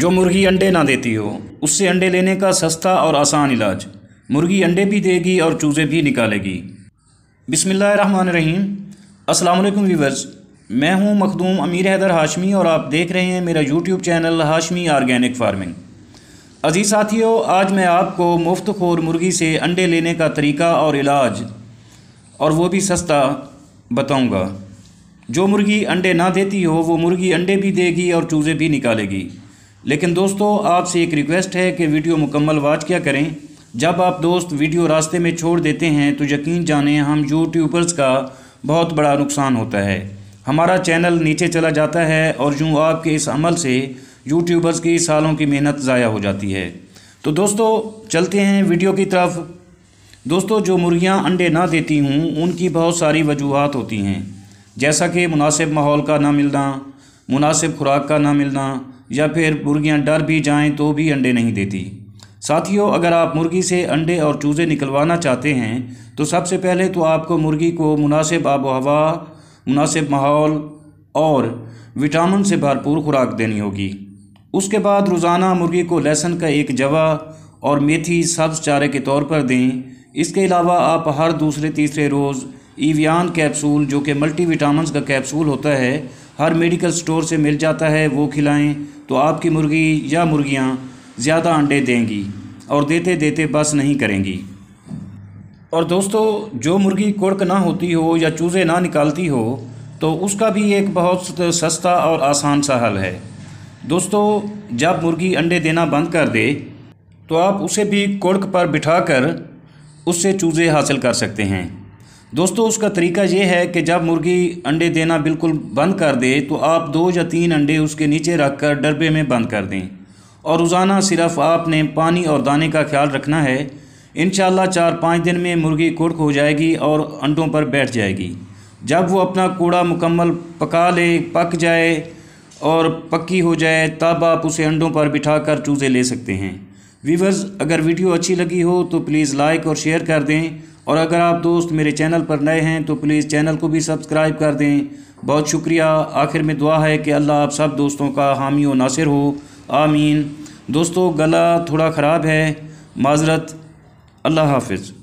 जो मुर्गी अंडे ना देती हो उससे अंडे लेने का सस्ता और आसान इलाज मुर्गी अंडे भी देगी और चूज़े भी निकालेगी बिसमीम असलकम वीवर्स मैं हूं मखदूम अमीर हैदर हाशमी और आप देख रहे हैं मेरा YouTube channel Hashmi organic farming अजीज़ साथियों आज मैं आपको मुफ्त खोर मुर्गी से अंडे लेने का तरीका और इलाज और वो भी सस्ता बताऊंगा जो मुर्गी अंडे ना देती हो वो मुर्गी अंडे भी देगी और चूज़े भी निकालेगी लेकिन दोस्तों आपसे एक रिक्वेस्ट है कि वीडियो मुकम्मल वाच क्या करें जब आप दोस्त वीडियो रास्ते में छोड़ देते हैं तो यकीन जाने हम यूट्यूबर्स का बहुत बड़ा नुकसान होता है हमारा चैनल नीचे चला जाता है और यूँ आपके इस अमल से यूट्यूबर्स की सालों की मेहनत ज़ाया हो जाती है तो दोस्तों चलते हैं वीडियो की तरफ दोस्तों जो मुर्गियाँ अंडे ना देती हूँ उनकी बहुत सारी वजूहत होती हैं जैसा कि मुनासिब माहौल का ना मिलना मुनासिब खुराक का ना मिलना या फिर मुर्गियाँ डर भी जाएँ तो भी अंडे नहीं देती साथियों अगर आप मुर्गी से अंडे और चूज़े निकलवाना चाहते हैं तो सबसे पहले तो आपको मुर्गी को मुनासिब आबो हवा मुनासिब माहौल और विटामिन से भरपूर खुराक देनी होगी उसके बाद रोज़ाना मुर्गी को लहसुन का एक जवा और मेथी सब्ज़ चारे के तौर पर दें इसके अलावा आप हर दूसरे तीसरे रोज़ ईवियान कैप्सूल जो कि मल्टी का कैप्सूल होता है हर मेडिकल स्टोर से मिल जाता है वो खिलाएं तो आपकी मुर्गी या मुर्गियाँ ज़्यादा अंडे देंगी और देते देते बस नहीं करेंगी और दोस्तों जो मुर्गी कुड़क ना होती हो या चूज़े ना निकालती हो तो उसका भी एक बहुत सस्ता और आसान सा हल है दोस्तों जब मुर्गी अंडे देना बंद कर दे तो आप उसे भी कुड़क पर बिठाकर उससे चूज़े हासिल कर सकते हैं दोस्तों उसका तरीका ये है कि जब मुर्गी अंडे देना बिल्कुल बंद कर दे तो आप दो या तीन अंडे उसके नीचे रख कर डब्बे में बंद कर दें और रोज़ाना सिर्फ आपने पानी और दाने का ख्याल रखना है इन चार पाँच दिन में मुर्गी कुड़क हो जाएगी और अंडों पर बैठ जाएगी जब वो अपना कूड़ा मुकम्मल पका ले पक जाए और पक्की हो जाए तब आप उसे अंडों पर बिठा कर चूज़े ले सकते हैं वीवर्स अगर वीडियो अच्छी लगी हो तो प्लीज़ लाइक और शेयर कर दें और अगर आप दोस्त मेरे चैनल पर नए हैं तो प्लीज़ चैनल को भी सब्सक्राइब कर दें बहुत शुक्रिया आखिर में दुआ है कि अल्लाह आप सब दोस्तों का हामी व नासिर हो आमीन दोस्तों गला थोड़ा ख़राब है माजरत अल्लाह हाफिज़